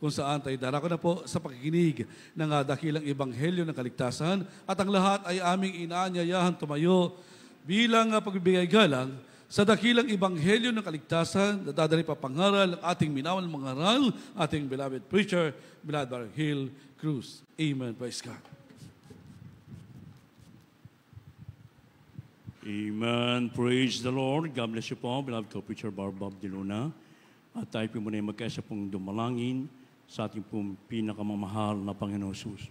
kung saan tayo darako na po sa pakikinig ng ah, dakilang ebanghelyo ng kaligtasan at ang lahat ay aming inaanyayahan tumayo bilang ah, pagbibigay galang sa dakilang ebanghelyo ng kaligtasan na dadali pa pangaral ng ating minawal mangaral, ating beloved preacher, Bilad Hill Cruz. Amen. Praise God. Amen. Praise the Lord. God bless you po, beloved co-preacher Barb Bob Diluna. At tayo po muna magkaisa pong dumalangin sa ating pong pinakamamahal na Panginoon Jesus.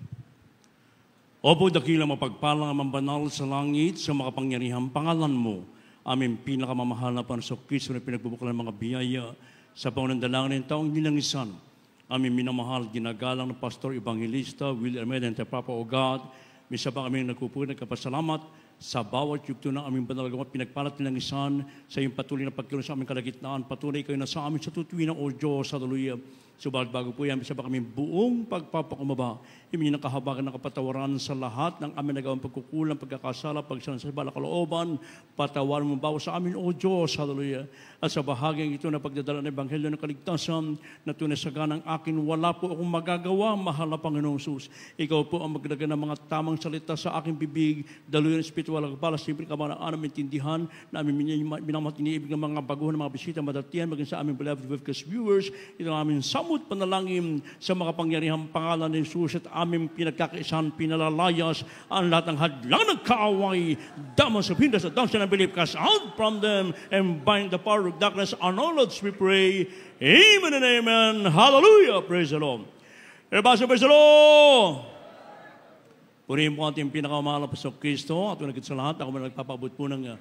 Opo, dakila mapagpalang ang mambanal sa langit sa makapangyarihang pangalan mo, aming pinakamamahal na Panginoon Kristo na pinagbubukalan ng mga biyaya sa pangunandalangin ng taong nilangisan. Aming minamahal, ginagalang na Pastor Evangelista, Will Armeda, and Papa O God, misa pa kami nagkupo, nagkapasalamat sa bawat yugto ng aming banal gawa, pinagpalat nilang isan sa iyong patuloy na pagkilos sa aming kalagitnaan. Patuloy kayo na sa amin sa tutuwi ng O Diyos. Hallelujah. Subalit bago po yan, isa pa kami buong pagpapakumaba. Imin ng kahabagan ng kapatawaran sa lahat ng aming nagawang pagkukulang, pagkakasala, pagsalan sa bala kalooban, Patawaran mo bawa sa amin, O Diyos. haleluya. At sa bahaging ito na pagdadala ng Ebanghelyo ng Kaligtasan, na tunay sa ganang akin, wala po akong magagawa, mahal na Panginoong Sus. Ikaw po ang magdagan ng mga tamang salita sa aking bibig, daluyan ng spiritual ang pala, siyempre kamanaan ang tindihan na aming minamahal iniibig ng mga baguhan, mga bisita, madatiyan, maging sa aming beloved webcast viewers. Ito ang aming samot panalangin sa makapangyarihang pangalan ni Jesus at aming pinagkakaisahan, pinalalayas ang lahat ng hadlang ng kaaway, damas of hinders at dansya ng belief, cast out from them and bind the power of darkness on all odds, we pray. Amen and amen. Hallelujah. Praise the Lord. Everybody diba, say praise the Lord. Purihin po ating pinakamahal na Pasok Kristo at unagit sa lahat. Ako man nagpapabot po ng ah,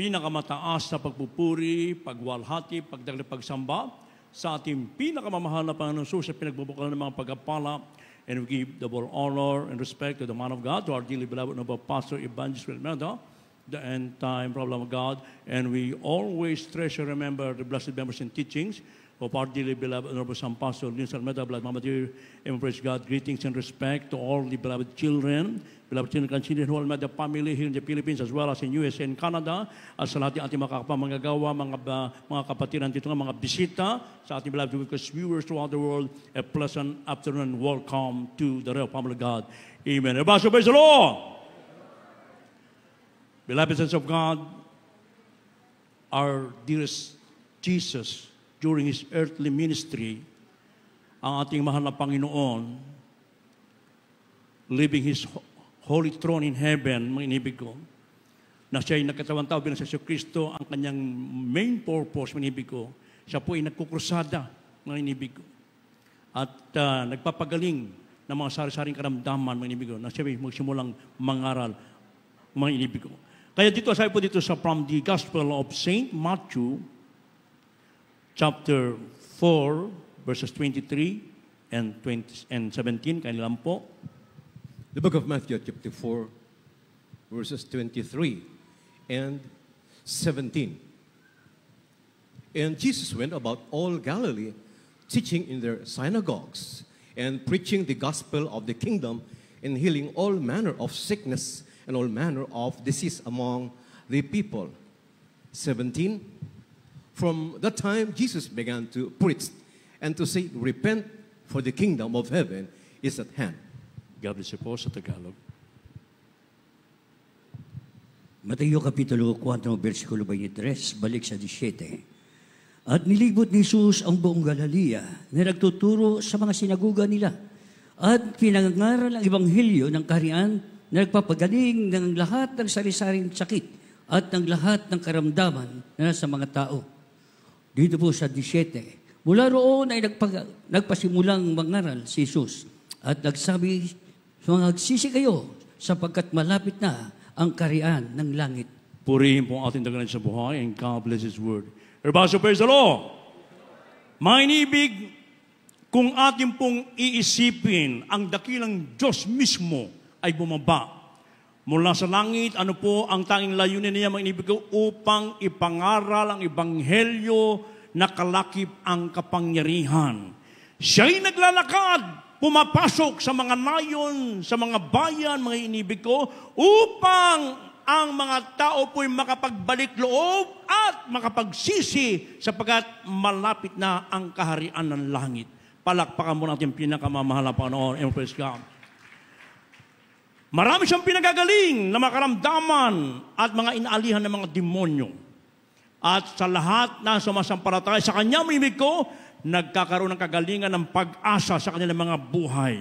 pinakamataas na pagpupuri, pagwalhati, pagdagli, pagsamba sa ating pinakamamahal na Panginoon Jesus sa pinagbubukalan ng mga pagkapala and we give the double honor and respect to the man of God, to our dearly beloved and Pastor Evangelist Wilmeda, the end time problem of God, and we always treasure, remember the blessed members and teachings of our dearly beloved Honorable Sam Pastor Nils Almeida, beloved Mama Dear, and God, greetings and respect to all the beloved children, beloved children, and grandchildren, who the family here in the Philippines as well as in US and Canada, at sa lahat ng ating mga mga, uh, mga kapatiran dito nga, mga bisita sa ating beloved viewers throughout the world, a pleasant afternoon. Welcome to the real family of God. Amen. Everybody, praise the Lord! Beloved sons of God, our dearest Jesus, during his earthly ministry, ang ating mahal na Panginoon, leaving his holy throne in heaven, mga inibig ko, na siya ay nakatawang tao bilang sa si Kristo, ang kanyang main purpose, mga inibig ko, siya po ay nagkukrusada, mga inibig ko, at uh, nagpapagaling ng mga sari-saring karamdaman, mga inibig ko, na siya ay magsimulang mangaral, mga inibig ko. Kaya dito, sabi po dito sa from the Gospel of St. Matthew, chapter 4, verses 23 and, 20, and 17. Kanilang po. The book of Matthew, chapter 4, verses 23 and 17. And Jesus went about all Galilee, teaching in their synagogues and preaching the gospel of the kingdom and healing all manner of sickness and all manner of disease among the people. 17 From that time, Jesus began to preach and to say, Repent, for the kingdom of heaven is at hand. Gabi siya po sa Tagalog. Mateo Kapitulo 4, versikulo 23, balik sa 17. At nilibot ni Jesus ang buong Galilea na nagtuturo sa mga sinaguga nila at pinangaral ang Ebanghelyo ng Kaharian na nagpapagaling ng lahat ng sarisaring sakit at ng lahat ng karamdaman na nasa mga tao dito po sa 17. Mula roon ay nagpag, nagpasimulang mangaral si Jesus at nagsabi, Mangagsisi kayo sapagkat malapit na ang karian ng langit. Purihin po ang ating tagalan sa buhay and God bless His Word. Herbaso, praise the Lord! Mainibig, kung ating pong iisipin, ang dakilang Diyos mismo ay bumaba Mula sa langit, ano po ang tanging layunin niya mga ko? Upang ipangaral ang Ebanghelyo na kalakip ang kapangyarihan. Siya'y naglalakad, pumapasok sa mga nayon, sa mga bayan, mga inibig ko, upang ang mga tao po'y makapagbalik loob at makapagsisi sapagkat malapit na ang kaharian ng langit. Palakpakan mo natin pinakamamahal na Panginoon Empress praise God. Marami siyang pinagagaling na makaramdaman at mga inalihan ng mga demonyo. At sa lahat na sumasampalataya sa kanya, mimig ko, nagkakaroon ng kagalingan ng pag-asa sa kanilang mga buhay.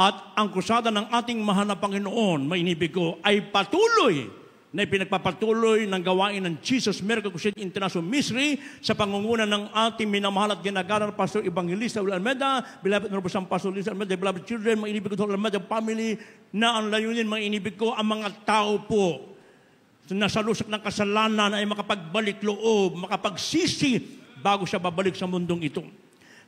At ang kusada ng ating mahal na Panginoon, mainibig ko, ay patuloy na ipinagpapatuloy ng gawain ng Jesus Miracle Crusade International Ministry sa pangunguna ng ating minamahal at ginagalang Pastor Evangelista Will Almeda, beloved Honorable San Pastor Luis Almeda, beloved children, mga inibig ko Almeda family, na ang layunin, mga inibig ko, ang mga tao po na sa lusok ng kasalanan ay makapagbalik loob, makapagsisi bago siya babalik sa mundong ito.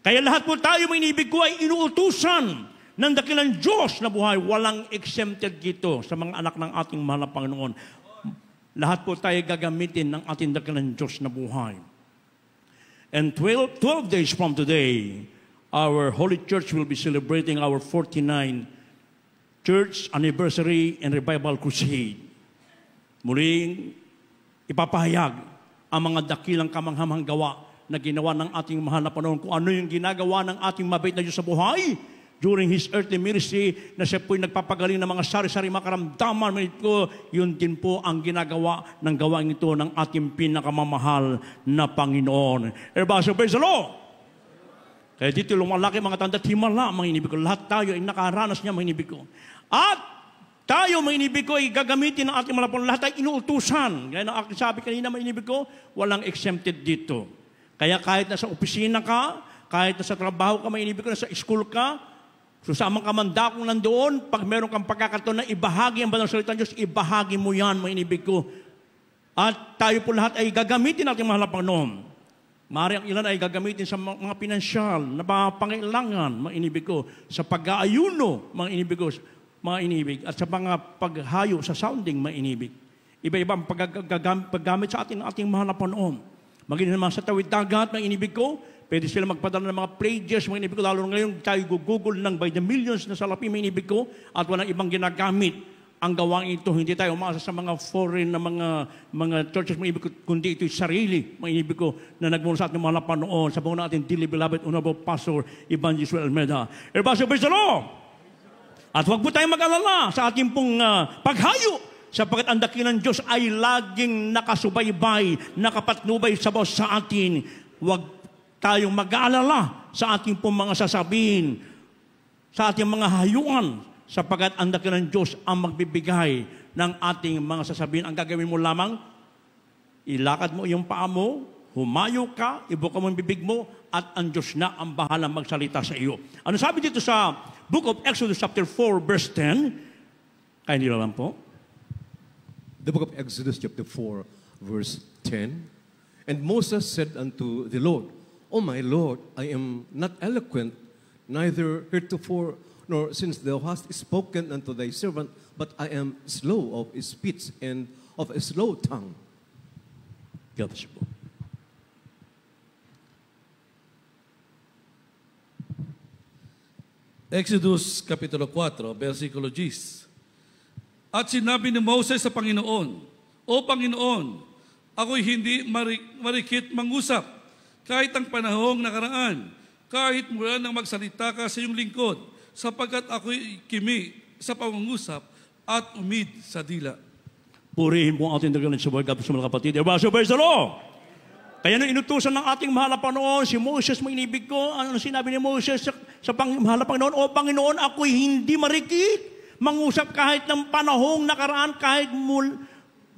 Kaya lahat po tayo, mga inibig ko, ay inuutusan ng dakilang Diyos na buhay. Walang exempted dito sa mga anak ng ating mahal na Panginoon lahat po tayo gagamitin ng ating dakilang Diyos na buhay. And 12, 12 days from today, our Holy Church will be celebrating our 49 Church Anniversary and Revival Crusade. Muling ipapahayag ang mga dakilang kamanghamhang gawa na ginawa ng ating mahal na panahon. Kung ano yung ginagawa ng ating mabait na Diyos sa buhay, during his earthly ministry na siya po'y nagpapagaling ng mga sari-sari makaramdaman. Manit ko, yun din po ang ginagawa ng gawain ito ng ating pinakamamahal na Panginoon. Everybody say, praise the Lord! Kaya dito lumalaki mga tanda, timala ang mga inibig ko. Lahat tayo ay nakaranas niya mga inibig ko. At tayo mga inibig ko ay gagamitin ng ating malapon. Lahat ay inuutusan. Gaya na aking sabi kanina mga inibig ko, walang exempted dito. Kaya kahit nasa opisina ka, kahit nasa trabaho ka, mga inibig ko, nasa school ka, So ka man dakong nandoon, pag meron kang pagkakataon na ibahagi ang banal salita ng Diyos, ibahagi mo yan, mga inibig ko. At tayo po lahat ay gagamitin natin mahal na Panginoon. Maaari ang ilan ay gagamitin sa mga pinansyal na mga pangailangan, mga inibig ko, sa pag-aayuno, mga inibig ko, mga inibig, at sa mga paghayo sa sounding, mga inibig. Iba-iba ang paggamit sa atin ating mahal na Panginoon. Maging naman sa tawid dagat, mga inibig ko, Pwede sila magpadala ng mga pledges, mga inibig ko. Lalo ngayon, tayo gugugol ng by the millions na salapi, mga inibig ko, at walang ibang ginagamit ang gawang ito. Hindi tayo umasa sa mga foreign na mga, mga churches, mga ibig ko, kundi ito'y sarili, mga inibig ko, na nagmula sa ating mga napanoon. Sa buong ating Dili Beloved, Honorable Pastor Evangelist Almeida. Everybody, praise the Lord! At huwag po tayong mag-alala sa ating pong uh, paghayo sapagkat ang dakilang Diyos ay laging nakasubaybay, nakapatnubay sa sa atin. Huwag tayong mag-aalala sa ating pong mga sasabihin, sa ating mga hayuan, sapagat ang dakilang Diyos ang magbibigay ng ating mga sasabihin. Ang gagawin mo lamang, ilakad mo yung paa mo, humayo ka, ibuka mo yung bibig mo, at ang Diyos na ang bahala magsalita sa iyo. Ano sabi dito sa Book of Exodus chapter 4 verse 10? Kaya nila lang po. The book of Exodus chapter 4 verse 10. And Moses said unto the Lord, Oh my Lord, I am not eloquent, neither heretofore nor since thou hast spoken unto thy servant, but I am slow of speech and of a slow tongue. Gabas po. Exodus Kapitulo 4, versikulo 10. At sinabi ni Moses sa Panginoon, O Panginoon, ako'y hindi marikit mangusap kahit ang panahong nakaraan, kahit mula nang magsalita ka sa iyong lingkod, sapagkat ako'y kimi sa pangungusap at umid sa dila. Purihin po ang ating dagalan sa buhay, kapatid, mga kapatid. Everybody praise the Lord! Kaya nang inutusan ng ating mahal na Panginoon, si Moses, may inibig ko, ano sinabi ni Moses sa, sa pang, mahal na Panginoon, O Panginoon, ako'y hindi marikit. Mangusap kahit ng panahong nakaraan, kahit mul,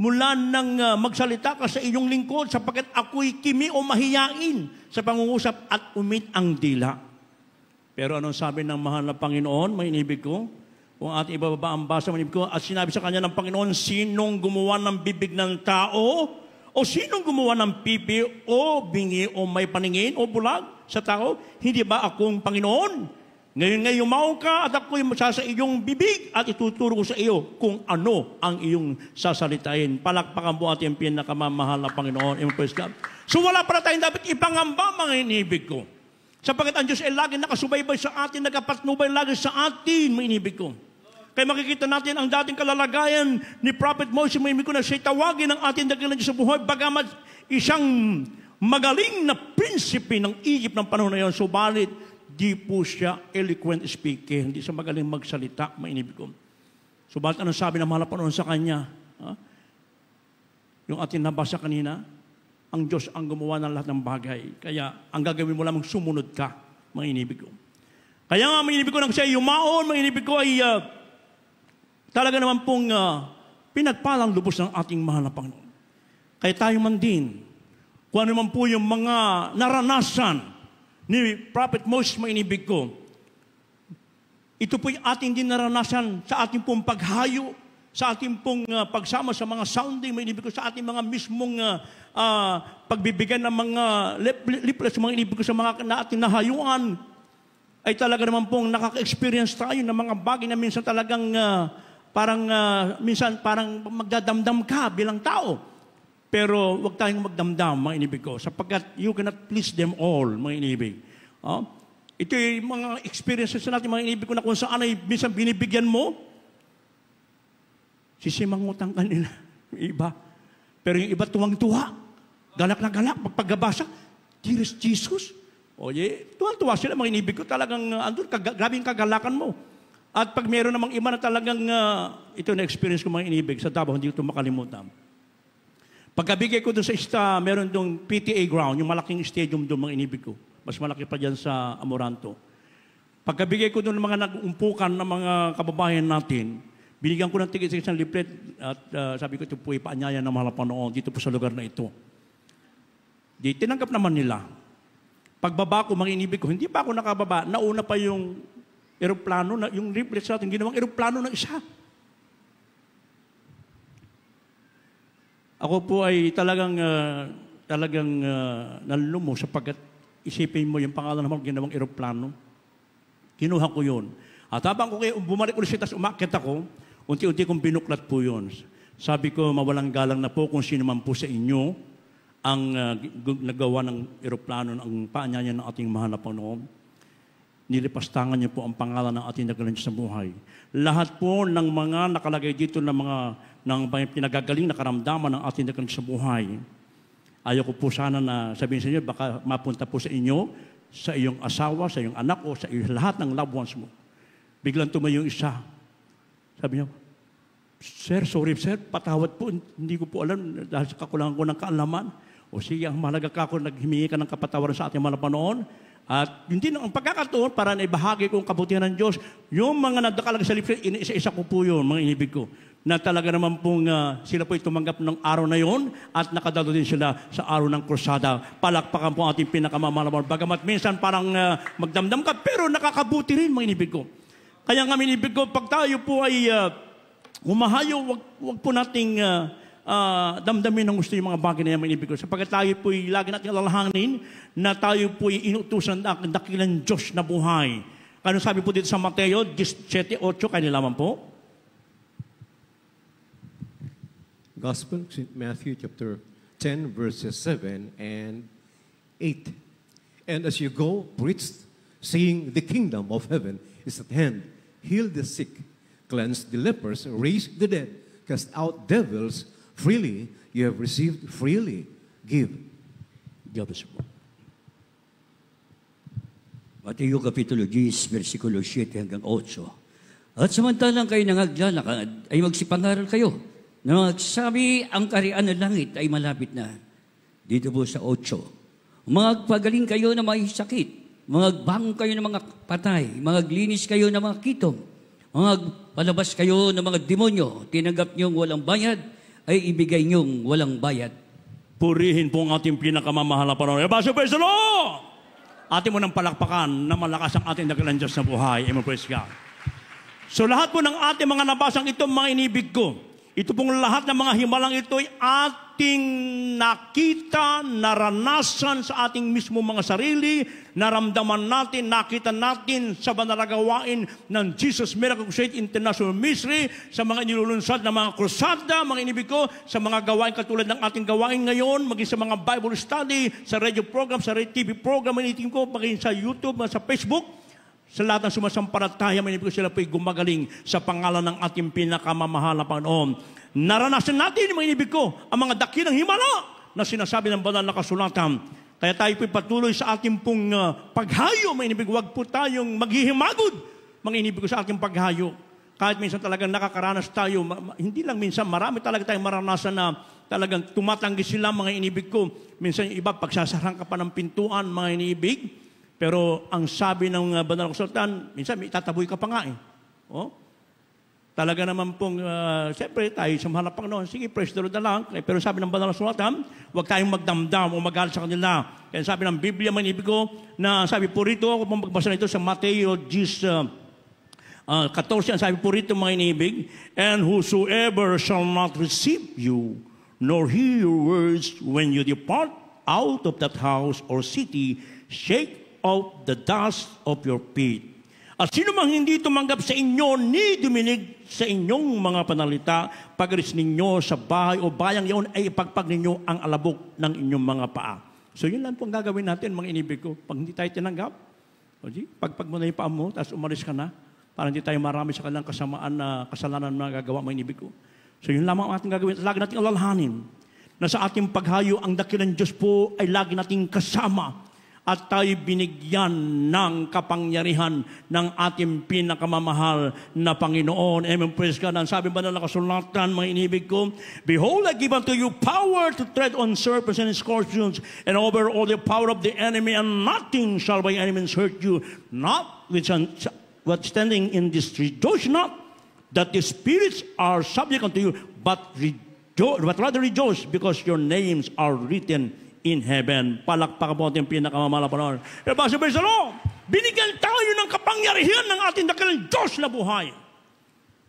mula nang ah, magsalita ka sa inyong lingkod sapagkat ako'y kimi o mahiyain sa pangungusap at umit ang dila. Pero anong sabi ng mahal na Panginoon, may inibig ko? Kung ating ibababa ang basa, ng ko, at sinabi sa kanya ng Panginoon, sinong gumawa ng bibig ng tao? O sinong gumawa ng pipi o bingi o may paningin o bulag sa tao? Hindi ba akong Panginoon? Ngayon nga yumaw ka at ako'y sa iyong bibig at ituturo ko sa iyo kung ano ang iyong sasalitain. Palakpakan po ating pinakamamahal na Panginoon. Amen, praise God. So wala pala tayong dapat ipangamba mga inibig ko. Sapagat ang Diyos ay lagi nakasubaybay sa atin, nagapatnubay lagi sa atin, mga inibig ko. Kaya makikita natin ang dating kalalagayan ni Prophet Moses, may ko na siya tawagin ng ating dakilan sa buhay, bagamat isang magaling na prinsipe ng Egypt ng panahon na yon, subalit hindi po siya eloquent speaker, hindi siya magaling magsalita, mainibigom. So bakit anong sabi ng malapanon sa kanya? Ha? Yung atin nabasa kanina, ang Diyos ang gumawa ng lahat ng bagay. Kaya ang gagawin mo lamang sumunod ka, mga ko. Kaya nga, mga ko nang siya yumaon, mga inibig ko ay uh, talaga naman pong uh, pinagpalang lubos ng ating mahal na Panginoon. Kaya tayo man din, kung ano man po yung mga naranasan ni Prophet Moses mo inibig ko. Ito po'y ating din sa ating pong paghayo, sa ating pong uh, pagsama sa mga sounding, may inibig ko sa ating mga mismong uh, ah, uh, ah, pagbibigyan ng mga lip- lipless, mga inibig ko sa mga na ating nahayuan, ay talaga naman pong nakaka-experience tayo ng mga bagay na minsan talagang uh, parang uh, minsan parang magdadamdam ka bilang tao. Pero huwag tayong magdamdam, mga inibig ko, sapagkat you cannot please them all, mga inibig. Oh? Ah, ito yung mga experiences natin, mga inibig ko, na kung saan ay minsan binibigyan mo, sisimangutan ka nila. Iba. Pero yung iba tuwang-tuwa. Galak na galak. Pagpagabasa, dearest Jesus, Oye, tuwang-tuwa sila, mga inibig ko talagang, ah, andun, kag- grabe yung kagalakan mo. At pag meron namang iba na talagang, uh, ito na experience ko mga inibig, sa Davao, hindi ko ito makalimutan. Pagkabigay ko doon sa ista, meron doon PTA ground, yung malaking stadium doon mga inibig ko. Mas malaki pa dyan sa Amoranto. Pagkabigay ko doon ng mga nag-umpukan ng mga kababayan natin, binigyan ko ng tigit sa isang leaflet at uh, sabi ko, ito po ipaanyaya ng mga panoon dito po sa lugar na ito. Di, tinanggap naman nila. Pagbaba ko, mga inibig ko, hindi pa ako nakababa. Nauna pa yung eroplano, na, yung leaflet sa atin, ginawang eroplano ng isa. Ako po ay talagang, uh, talagang uh, ah, nalumo sapagkat isipin mo yung pangalan ng ginawang eroplano. Kinuha ko yun. At habang ko kayo, bumalik ulit siya, tapos umakit ako, unti-unti kong binuklat po yun. Sabi ko, mawalang galang na po kung sino man po sa inyo ang uh, nagawa ng eroplano, ang paanyaya ng ating mahal na Panginoon nilipastangan niyo po ang pangalan ng ating nagalan sa buhay. Lahat po ng mga nakalagay dito ng mga ng may pinagagaling na karamdaman ng ating nagkaroon sa buhay. Ayaw ko po sana na sabihin sa inyo, baka mapunta po sa inyo, sa iyong asawa, sa iyong anak, o sa iyong lahat ng loved ones mo. Biglang tumayo yung isa. Sabi niya, Sir, sorry sir, patawad po. Hindi ko po alam dahil sa kakulangan ko ng kaalaman. O siya, mahalaga ka ako, naghimingi ka ng kapatawaran sa ating mga malapanoon. At hindi na, ang pagkakatuon, para na ibahagi ko ang kabutihan ng Diyos, yung mga nagdakalaga sa lips, iniisa-isa ko po yun, mga inibig ko, na talaga naman pong uh, sila po'y tumanggap ng araw na yon at nakadalo din sila sa araw ng krusada. Palakpakan po ating pinakamamalamang. Bagamat minsan parang uh, magdamdam ka, pero nakakabuti rin, mga inibig ko. Kaya nga, inibig ko, pag tayo po ay uh, ah, umahayo, wag, wag po nating uh, uh, damdamin ng gusto yung mga bagay na yung ibig ko. Sapagkat tayo po'y lagi natin alalahanin na tayo po'y inutusan ng dakilang Diyos na buhay. Kano sabi po dito sa Mateo 17.8, kanila man po? Gospel, Matthew chapter 10, verses 7 and 8. And as you go, preach, saying, The kingdom of heaven is at hand. Heal the sick, cleanse the lepers, raise the dead, cast out devils. Freely you have received, freely give. Dios po. Mateo Kapitulo 10, versikulo 7 hanggang 8. At samantalang kayo nangaglalakad, ay magsipangaral kayo na magsabi ang karian ng langit ay malapit na. Dito po sa 8. Magpagaling kayo na may sakit, Magbang kayo ng mga patay, maglinis kayo ng mga kitong, magpalabas kayo ng mga demonyo, tinanggap niyong walang bayad, ay ibigay niyong walang bayad. Purihin po ang ating pinakamamahal na Panginoon. Ebaso praise the Lord! Atin mo nang palakpakan na malakas ang ating dakilang Diyos na buhay. Amen, praise God. So lahat po ng ating mga nabasang itong mga inibig ko, ito pong lahat ng mga himalang ito ay at ating nakita, naranasan sa ating mismo mga sarili, naramdaman natin, nakita natin sa banalagawain ng Jesus Miracle Crusade International Ministry, sa mga inilulunsad na mga krusada, mga inibig ko, sa mga gawain katulad ng ating gawain ngayon, maging sa mga Bible study, sa radio program, sa TV program, maging ko, maging sa YouTube, sa Facebook, sa lahat ng sumasampalataya, manibig ko sila po'y gumagaling sa pangalan ng ating pinakamamahal na Panginoon. Naranasan natin, mga inibig ko, ang mga dakilang himala na sinasabi ng banal na kasulatan. Kaya tayo po'y patuloy sa ating pong uh, paghayo, mga inibig, huwag po tayong maghihimagod, mga inibig ko, sa ating paghayo. Kahit minsan talagang nakakaranas tayo, ma- ma- hindi lang minsan, marami talaga tayong maranasan na talagang tumatanggi sila, mga inibig ko. Minsan yung iba, pagsasarang ka pa ng pintuan, mga inibig, pero ang sabi ng ah, banal na sultan, minsan itataboy ka pa nga eh. Oh? Talaga naman pong, uh, siyempre tayo sa mahalap noon, sige, praise the Lord na lang. Eh, pero sabi ng banal na sultan, huwag tayong magdamdam o magalit sa kanila. Kaya sabi ng Biblia, man ibig ko, na sabi po rito, ako pong magbasa nito sa Mateo 10, uh, uh, 14, sabi po rito mga inibig, And whosoever shall not receive you, nor hear your words when you depart out of that house or city, shake off the dust of your feet. At sino mang hindi tumanggap sa inyo ni duminig sa inyong mga panalita, pagalis ninyo sa bahay o bayang yon ay ipagpag ninyo ang alabok ng inyong mga paa. So yun lang po ang gagawin natin, mga inibig ko. Pag hindi tayo tinanggap, o pagpag mo na yung paa mo, tapos umalis ka na, para hindi tayo marami sa kanilang kasamaan na kasalanan na gagawa, mga inibig ko. So yun lamang ang ating gagawin. Lagi nating alalahanin na sa ating paghayo, ang dakilang Diyos po ay lagi nating kasama at tayo binigyan ng kapangyarihan ng ating pinakamamahal na Panginoon. Amen. Praise God. Ang sabi ba na nakasulatan, mga inibig ko, Behold, I give unto you power to tread on serpents and scorpions and over all the power of the enemy and nothing shall by any means hurt you. Not which standing in this rejoice not that the spirits are subject unto you, but rejoice, but rather rejoice because your names are written in heaven. Palakpakan po natin pinakamamala Panginoon. Pero ano? base ba sa law, binigyan tayo ng kapangyarihan ng ating dakilang Diyos na buhay.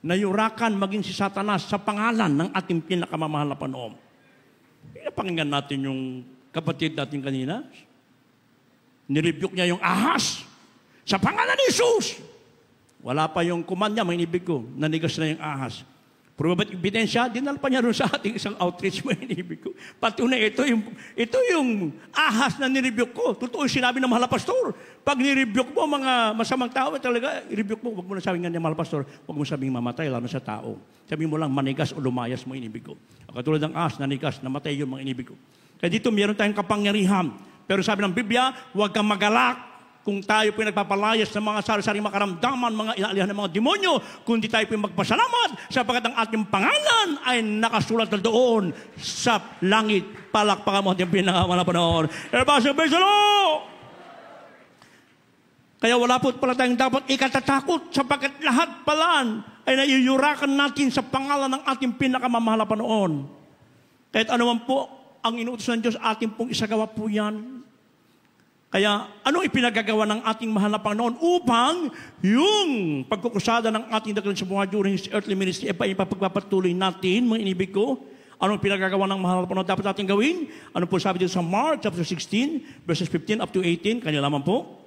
Nayurakan maging si Satanas sa pangalan ng ating pinakamamahal na Panginoon. Pinapakinggan natin yung kapatid natin kanina. Nirebuke niya yung ahas sa pangalan ni Jesus. Wala pa yung kuman niya, may inibig ko. Nanigas na yung ahas. Puro ba't ebidensya? Dinalpa niya rin sa ating isang outreach mo ibig ko. Patunay, ito yung, ito yung ahas na nirebuke ko. Totoo sinabi ng mahal pastor. Pag nirebuke mo mga masamang tao, talaga, rebuke mo, huwag mo na sabihin nga ng mahal pastor, huwag mo sabing mamatay, lalo sa tao. Sabihin mo lang, manigas o lumayas mo inibig ko. Katulad ng ahas, nanigas, namatay yung mga inibig ko. Kaya dito, meron tayong kapangyarihan. Pero sabi ng Biblia, huwag kang magalak kung tayo po nagpapalayas ng mga sari makaramdaman, mga inaalihan ng mga demonyo, kundi tayo po magpasalamat sapagkat ang ating pangalan ay nakasulat na doon sa langit. Palakpakan mo ating pinangawa na panahon. Everybody say, Kaya wala po pala tayong dapat ikatatakot sapagkat lahat pala ay naiyurakan natin sa pangalan ng ating pinakamamahal na panoon. Kahit anuman po ang inutos ng Diyos, ating pong isagawa po yan kaya ano ipinagagawa ng ating mahal na Panginoon upang yung pagkukusada ng ating dakilang during His earthly ministry eh, ay e, eh, ipapagpapatuloy natin, mga inibig ko, Anong pinagagawa ng mahal na Panginoon dapat natin gawin? Ano po sabi dito sa Mark chapter 16, verses 15 up to 18? Kanya lamang po.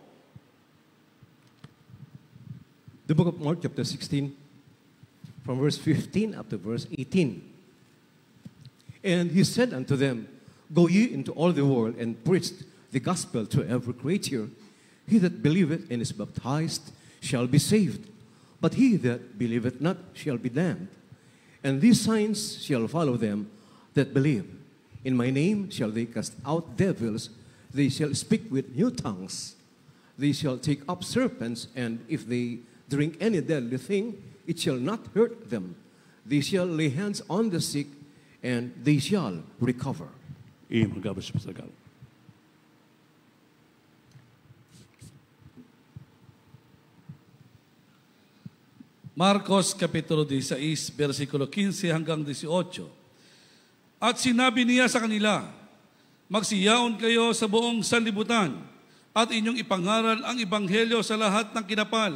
The book of Mark chapter 16, from verse 15 up to verse 18. And he said unto them, Go ye into all the world and preach the gospel to every creature. He that believeth and is baptized shall be saved, but he that believeth not shall be damned. And these signs shall follow them that believe. In my name shall they cast out devils, they shall speak with new tongues, they shall take up serpents, and if they drink any deadly thing, it shall not hurt them. They shall lay hands on the sick, and they shall recover. Amen. God bless you, Marcos Kapitulo 16, versikulo 15 hanggang 18. At sinabi niya sa kanila, Magsiyaon kayo sa buong sanlibutan at inyong ipangaral ang ibanghelyo sa lahat ng kinapal.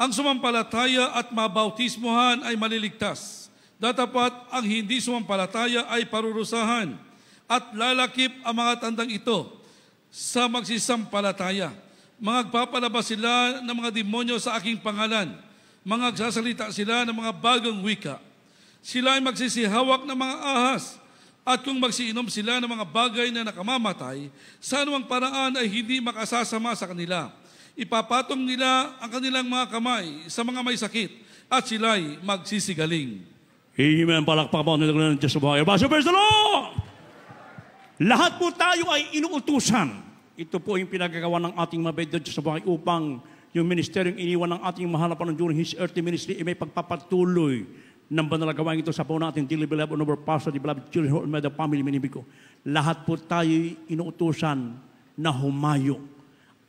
Ang sumampalataya at mabautismuhan ay maliligtas. Datapat ang hindi sumampalataya ay parurusahan at lalakip ang mga tandang ito sa magsisampalataya. Magpapalabas sila ng mga demonyo sa aking pangalan mga sasalita sila ng mga bagong wika. Sila ay magsisihawak ng mga ahas at kung magsiinom sila ng mga bagay na nakamamatay, sa anumang paraan ay hindi makasasama sa kanila. Ipapatong nila ang kanilang mga kamay sa mga may sakit at sila'y magsisigaling. Amen. Palakpak po ng Diyos sa buhay. Praise the Lord! Lahat po tayo ay inuutusan. Ito po yung pinagagawa ng ating mabait Diyos sa buhay upang yung ministeryong iniwan ng ating mahal na during His earthly ministry ay may pagpapatuloy ng banalagawain ito sa po natin, dearly beloved and over pastor, the beloved children who the family, minibig ko. Lahat po tayo inuutusan na humayo.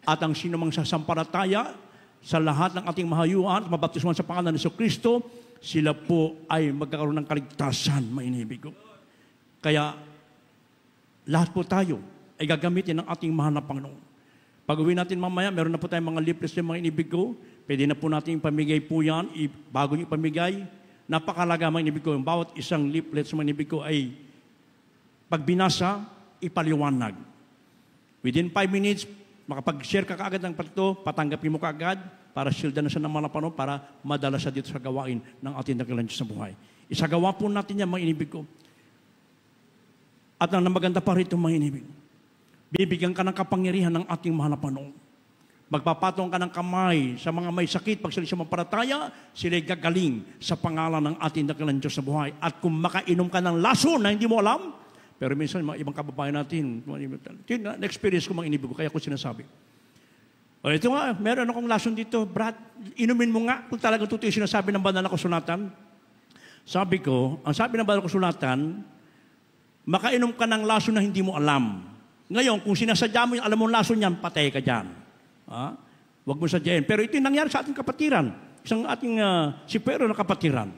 At ang sinumang sasampalataya sa lahat ng ating mahayuan at mabaptisman sa pangalan ni Kristo, sila po ay magkakaroon ng kaligtasan, mainibig ko. Kaya, lahat po tayo ay gagamitin ng ating mahal na Panginoon pag uwi natin mamaya, meron na po tayong mga leaflets yung mga inibig ko. Pwede na po natin ipamigay po yan, bago yung ipamigay. Napakalaga mga inibig ko. Yung bawat isang leaflet sa mga inibig ko ay pagbinasa, ipaliwanag. Within five minutes, makapag-share ka kaagad ng patito, patanggapin mo kaagad para shieldan na siya ng malapano, para madala siya dito sa gawain ng ating nakilan sa buhay. Isagawa po natin yan, mga inibig ko. At ang maganda pa rito, mga inibig ko Bibigyan ka ng kapangyarihan ng ating mahal na panong. Magpapatong ka ng kamay sa mga may sakit. Pag sila siya maparataya, sila gagaling sa pangalan ng ating dakilan Diyos sa buhay. At kung makainom ka ng laso na hindi mo alam, pero minsan mga ibang kababayan natin, na-experience ko mga inibig ko, kaya ko sinasabi. O ito nga, meron akong lason dito, Brad, inumin mo nga kung talagang totoo yung sinasabi ng banal na kasulatan. Sabi ko, ang sabi ng banal na kasulatan, makainom ka ng lason na hindi mo alam. Ngayon, kung sinasadya mo yung alam mo lason niyan, patay ka dyan. Ha? Huwag mo sadyain. Pero ito yung nangyari sa ating kapatiran. Isang ating uh, ah, sipero na kapatiran.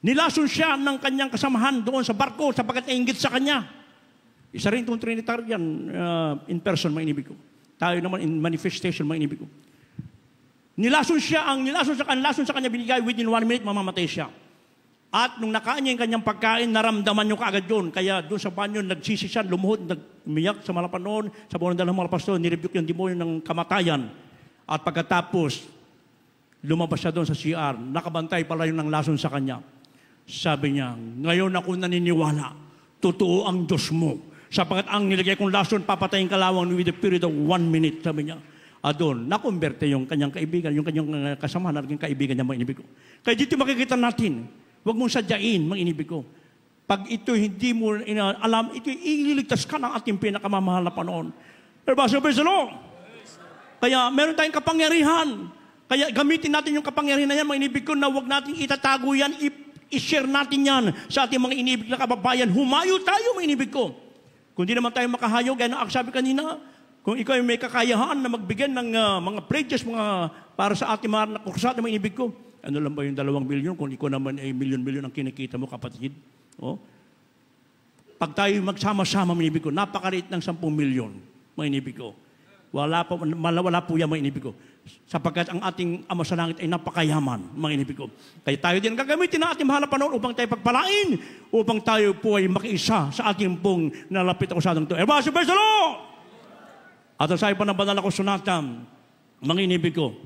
Nilason siya ng kanyang kasamahan doon sa barko sapagkat nainggit sa kanya. Isa rin itong Trinitarian uh, in person, mga inibig ko. Tayo naman in manifestation, mga inibig ko. Nilason siya, ang nilason sa, ang lason sa kanya binigay within one minute, mamamatay siya. At nung nakain niya yung kanyang pagkain, naramdaman niyo kaagad yun. Kaya doon sa banyo, nagsisi siya, lumuhod, nagmiyak sa malapanon, sa buwan ng mga pastor, nirebuke yung demonyo ng kamatayan. At pagkatapos, lumabas siya doon sa CR, nakabantay pala yung ng lason sa kanya. Sabi niya, ngayon ako naniniwala, totoo ang Diyos mo. Sapagat ang nilagay kong lason, papatayin kalawang with a period of one minute, sabi niya. At ah, doon, nakumberte yung kanyang kaibigan, yung kanyang ah, kasama na naging kaibigan niya, mga inibig ko. Kaya dito makikita natin, Huwag mong sadyain, mga inibig ko. Pag ito hindi mo ina- alam, ito ililigtas ka ng ating pinakamamahal na panahon. Pero ba, Praise the Lord. Kaya meron tayong kapangyarihan. Kaya gamitin natin yung kapangyarihan na yan, mga inibig ko, na huwag natin itatago yan, i-share natin yan sa ating mga inibig na kababayan. Humayo tayo, mga inibig ko. Kung di naman tayo makahayog, gano'n eh, ang sabi kanina, kung ikaw ay may kakayahan na magbigyan ng uh, mga pledges mga, para sa ating mga nakukursat na mga inibig ko, ano lang ba yung dalawang milyon kung ikaw naman ay milyon-milyon ang kinikita mo, kapatid? Oh? Pag tayo magsama-sama, minibig ko, napakaliit ng 10 milyon, mainibig ko. Wala po, malawala po yan, mainibig ko. Sapagkat ang ating Ama sa Langit ay napakayaman, mainibig ko. Kaya tayo din gagamitin ang ating mahalang panahon upang tayo pagpalain, upang tayo po ay makiisa sa ating pong nalapit ako sa atong to. Everybody, praise the At ang sabi pa ng banal na ko sunatan, mga inibig ko,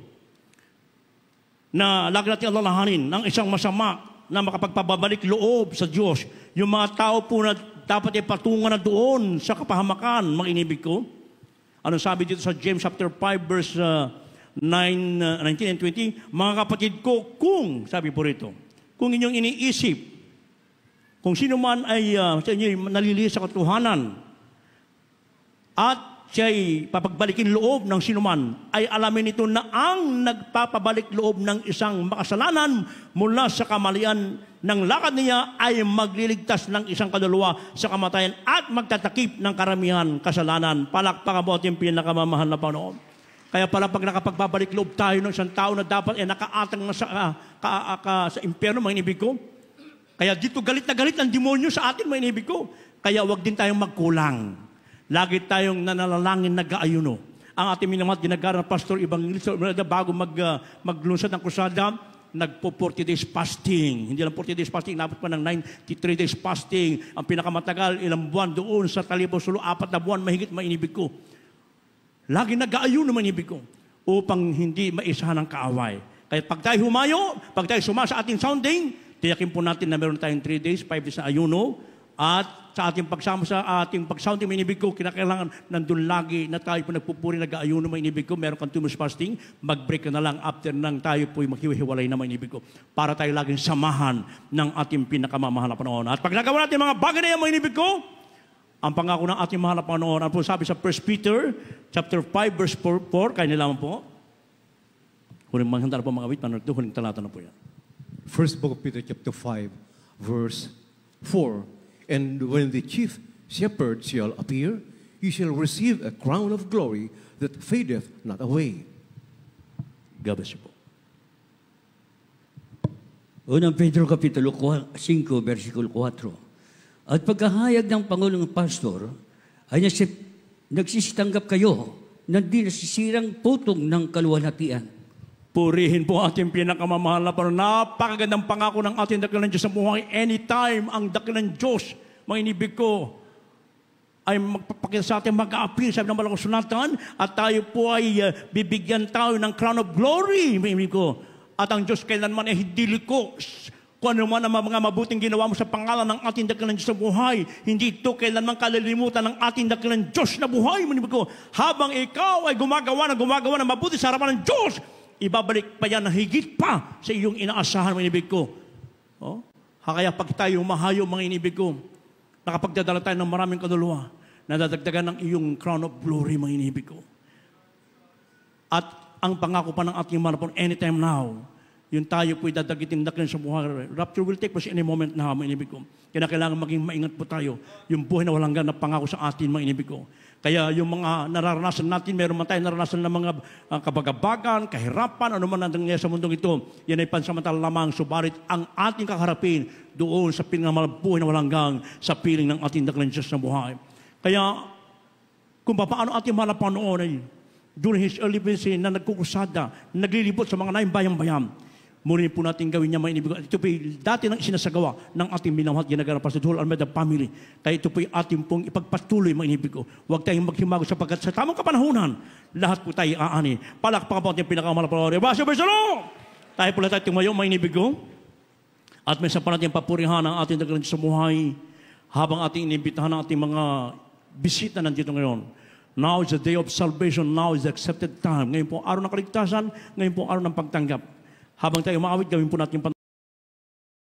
na lagi natin alalahanin ng isang masama na makapagpababalik loob sa Diyos. Yung mga tao po na dapat ay ipatungan na doon sa kapahamakan, mga inibig ko. Ano sabi dito sa James chapter 5 verse uh, 9, uh, 19 and 20? Mga kapatid ko, kung, sabi po rito, kung inyong iniisip, kung sino man ay uh, sa inyo nalilihis sa katuhanan, at siya'y papagbalikin loob ng sinuman, ay alamin nito na ang nagpapabalik loob ng isang makasalanan mula sa kamalian ng lakad niya ay magliligtas ng isang kaluluwa sa kamatayan at magtatakip ng karamihan kasalanan. Palakpakan mo at yung pinakamamahal na Panginoon. Kaya pala pag nakapagpabalik loob tayo ng isang tao na dapat ay eh, nakaatang na sa, uh, ka, uh, ka, sa impyerno, mga inibig ko. Kaya dito galit na galit ang demonyo sa atin, mga inibig ko. Kaya wag din tayong magkulang Lagi tayong nananalangin, nag-aayuno. Ang ating minamat, ginagara ng Pastor Evangelista bago mag, uh, maglunsad ng krusada, nagpo 40 days fasting. Hindi lang 40 days fasting, nabot pa ng 93 days fasting. Ang pinakamatagal, ilang buwan doon sa Talibo Sulo, apat na buwan, mahigit mainibig ko. Lagi nag-aayuno manibig ko upang hindi maisahan ng kaaway. Kaya pag tayo humayo, pag tayo suma sa ating sounding, tiyakin po natin na meron tayong 3 days, 5 days na ayuno, at sa ating pagsama sa ating pagsound ng inibig ko, kinakailangan nandun lagi na tayo po nagpupuri, nag-aayuno ng inibig ko, meron kang tumus fasting, mag-break na lang after nang tayo po maghihiwalay na inibig ko. Para tayo laging samahan ng ating pinakamamahal na panahon. At pag nagawa natin mga bagay na yan, inibig ko, ang pangako ng ating mahal na panahon, ano po sabi sa 1 Peter chapter 5 verse 4, 4 kaya nilaman po. Huling manghanda na po mga awit, panood huling talata na po yan. First book of Peter chapter 5 verse 4 And when the chief shepherd shall appear, you shall receive a crown of glory that fadeth not away. Gabas niyo po. Unang Pedro Kapitulo 5, versikulo 4. At pagkahayag ng Pangulong Pastor, ay nasip, nagsisitanggap kayo na di nasisirang putong ng kaluwalhatian Purihin po ating pinakamamahal na parang napakagandang pangako ng ating dakilang Diyos sa buhay. Anytime ang dakilang Diyos, mga inibig ko, ay magpapakita sa atin, mag-a-appear sa ng malakong sunatan at tayo po ay uh, bibigyan tayo ng crown of glory, mga inibig ko. At ang Diyos kailanman ay hindi likos kung ano man ang mga mabuting ginawa mo sa pangalan ng ating dakilang Diyos na buhay, hindi ito kailanman kalilimutan ng ating dakilang Diyos na buhay. Manibig ko, habang ikaw ay gumagawa na gumagawa na mabuti sa harapan ng Diyos, ibabalik pa yan na higit pa sa iyong inaasahan mga inibig ko. Oh? Ha, kaya pag tayo mahayo mga inibig ko, nakapagdadala tayo ng maraming kaluluwa, nadadagdagan ng iyong crown of glory mga inibig ko. At ang pangako pa ng ating marapon, anytime now, yung tayo po'y dadagitin na sa buhay. Rapture will take place any moment na, mga inibig ko. Kaya kailangan maging maingat po tayo. Yung buhay na walang ganap pangako sa atin, mga inibig ko. Kaya yung mga nararanasan natin, meron man tayong nararanasan ng mga uh, kabagabagan, kahirapan, ano man nangyayari sa mundong ito, yan ay pansamantala lamang. Subarit ang ating kaharapin doon sa pinangamalampuhin na walang hanggang sa piling ng ating dakilang Diyos na buhay. Kaya, kung paano ating malapan noon ay during his early ministry na nagkukusada, naglilibot sa mga naimbayang-bayang, Muli po natin gawin niya mainibig. Ito po'y dati nang sinasagawa ng ating minamahal ginaganap Pastor Joel Almeida family. Kaya ito po'y ating pong ipagpatuloy mainibig ko. Huwag tayong maghimago sapagkat sa tamang kapanahonan, lahat po tayo aani. Palakpakan po natin pinakamalapalawari. Basyo, Bersalo! Tayo po lahat tayo tumayo, mainibig ko. At may isa pa natin papurihan ang ating nagalang sumuhay habang ating inibitahan ang ating mga bisita nandito ngayon. Now is the day of salvation. Now is the accepted time. Ngayon po araw ng kaligtasan. Ngayon po araw ng pagtanggap. Habang tayo umaawit, gawin po natin yung